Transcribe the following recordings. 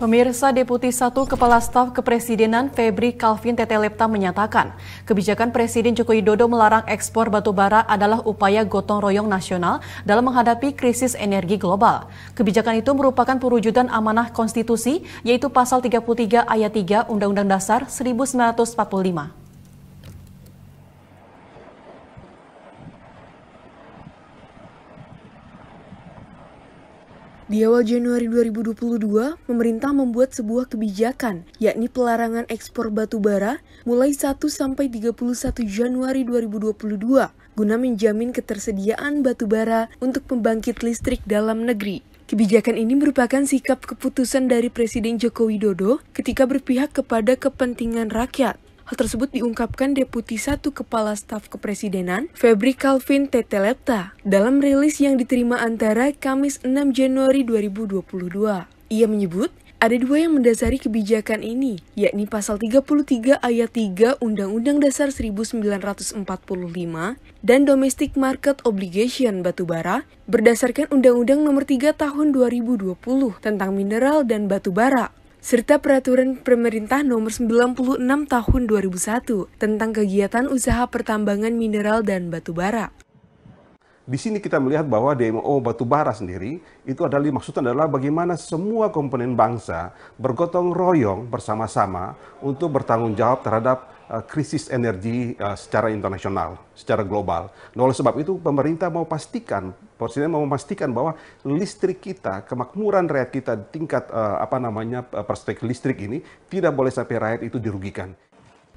Pemirsa Deputi 1 Kepala Staf Kepresidenan Febri Calvin Tetelepta menyatakan, kebijakan Presiden Joko Widodo melarang ekspor batu bara adalah upaya gotong royong nasional dalam menghadapi krisis energi global. Kebijakan itu merupakan perwujudan amanah konstitusi, yaitu Pasal 33 Ayat 3 Undang-Undang Dasar 1945. Di awal Januari 2022, pemerintah membuat sebuah kebijakan, yakni pelarangan ekspor batu bara mulai 1 sampai 31 Januari 2022, guna menjamin ketersediaan batu bara untuk pembangkit listrik dalam negeri. Kebijakan ini merupakan sikap keputusan dari Presiden Joko Widodo ketika berpihak kepada kepentingan rakyat. Hal tersebut diungkapkan Deputi Satu Kepala Staf Kepresidenan, Febri Calvin Tetelepta, dalam rilis yang diterima antara Kamis 6 Januari 2022. Ia menyebut, ada dua yang mendasari kebijakan ini, yakni pasal 33 ayat 3 Undang-Undang Dasar 1945 dan Domestic Market Obligation batubara berdasarkan Undang-Undang Nomor 3 Tahun 2020 tentang mineral dan batubara serta peraturan pemerintah nomor 96 tahun 2001 tentang kegiatan usaha pertambangan mineral dan batu bara. Di sini kita melihat bahwa DMO oh, batubara sendiri itu adalah maksudnya adalah bagaimana semua komponen bangsa bergotong royong bersama-sama untuk bertanggung jawab terhadap eh, krisis energi eh, secara internasional, secara global. Nah, oleh sebab itu pemerintah mau pastikan, Presiden mau memastikan bahwa listrik kita, kemakmuran rakyat kita tingkat eh, apa namanya perspektif listrik ini tidak boleh sampai rakyat itu dirugikan.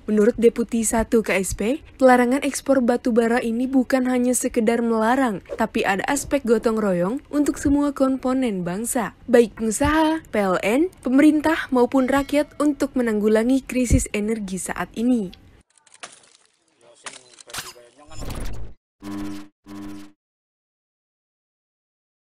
Menurut Deputi 1 KSP, pelarangan ekspor batu bara ini bukan hanya sekedar melarang, tapi ada aspek gotong royong untuk semua komponen bangsa, baik pengusaha, PLN, pemerintah maupun rakyat untuk menanggulangi krisis energi saat ini.